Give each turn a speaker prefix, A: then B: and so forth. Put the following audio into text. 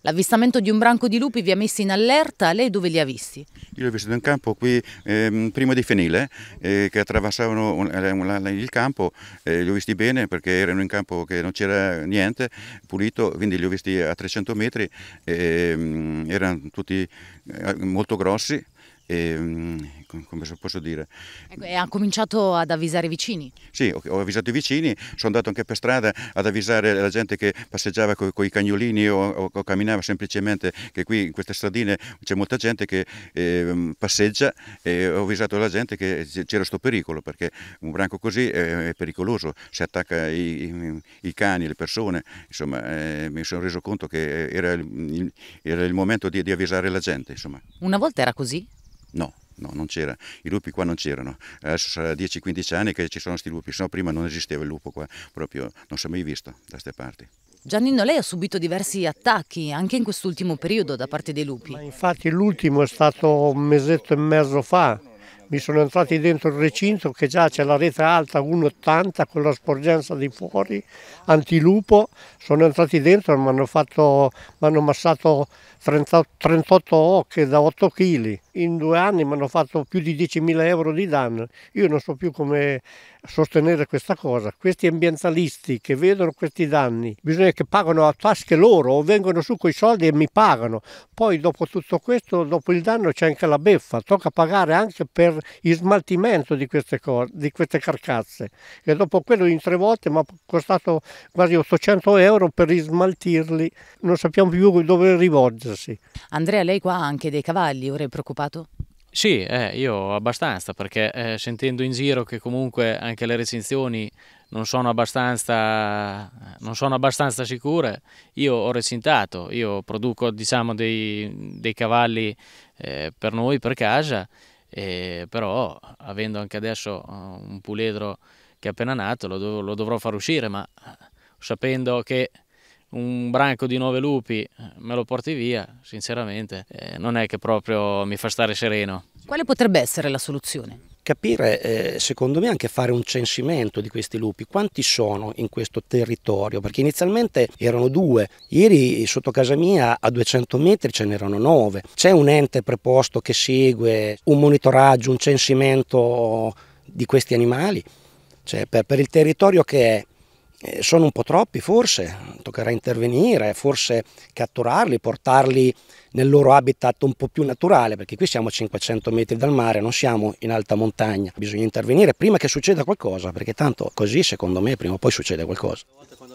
A: L'avvistamento di un branco di lupi vi ha messi in allerta, lei dove li ha
B: visti? Io li ho visti in un campo qui, eh, prima di Fenile, eh, che attraversavano un, eh, un, il campo, eh, li ho visti bene perché erano in campo che non c'era niente, pulito, quindi li ho visti a 300 metri, ehm, erano tutti eh, molto grossi, e, ehm, come posso dire...
A: Ecco, e ha cominciato ad avvisare i vicini?
B: Sì, ho, avvisato i vicini, sono andato anche per strada ad avvisare la gente che passeggiava con i cagnolini o, o, o, camminava semplicemente, che qui in queste stradine c'è molta gente che eh, passeggia e ho avvisato la gente che c'era questo pericolo, perché un branco così è, eh, è pericoloso, si attacca i, i, i, cani, le persone, insomma eh, mi sono reso conto che era il, era il momento di, di avvisare la gente. Insomma.
A: Una volta era così?
B: No, no, non c'era. I lupi qua non c'erano. Adesso sarà 10-15 anni che ci sono questi lupi, sennò prima non esisteva il lupo qua, proprio non si è mai visto da queste parti.
A: Giannino, lei ha subito diversi attacchi anche in quest'ultimo periodo da parte dei lupi. Ma
C: infatti l'ultimo è stato un mesetto e mezzo fa. Mi sono entrati dentro il recinto che già c'è la rete alta 1,80 con la sporgenza di fuori, antilupo. Sono entrati dentro e mi hanno, fatto, mi hanno massato 30, 38 occhi da 8 kg in due anni mi hanno fatto più di 10.000 euro di danno. Io non so più come sostenere questa cosa. Questi ambientalisti che vedono questi danni, bisogna che pagano a tasche loro o vengono su coi soldi e mi pagano. Poi dopo tutto questo, dopo il danno c'è anche la beffa, tocca pagare anche per il smaltimento di queste, cose, di queste carcazze. E dopo quello in tre volte mi ha costato quasi 800 euro per smaltirli. Non sappiamo più dove rivolgersi.
A: Andrea, lei qua ha anche dei cavalli, ora è preoccupato preoccupato?
D: Sì, eh, io abbastanza, perché eh, sentendo in giro che comunque anche le recinzioni non sono abbastanza, non sono abbastanza sicure, io ho recintato, io produco diciamo, dei, dei, cavalli eh, per noi, per casa, però avendo anche adesso eh, un puledro che è appena nato lo, dov lo dovrò far uscire, ma eh, sapendo che un branco di nove lupi eh, me lo porti via, sinceramente, eh, non è che proprio mi fa stare sereno.
A: Quale potrebbe essere la soluzione?
E: capire, eh, secondo me, anche fare un censimento di questi lupi, quanti sono in questo territorio, perché inizialmente erano due, ieri sotto casa mia a 200 metri ce n'erano nove, c'è un ente preposto che segue un monitoraggio, un censimento di questi animali, cioè per, per il territorio che è eh, sono un po' troppi forse, toccherà intervenire, forse catturarli, portarli nel loro habitat un po' più naturale, perché qui siamo a 500 metri dal mare, non siamo in alta montagna, bisogna intervenire prima che succeda qualcosa, perché tanto così secondo me prima o poi succede qualcosa.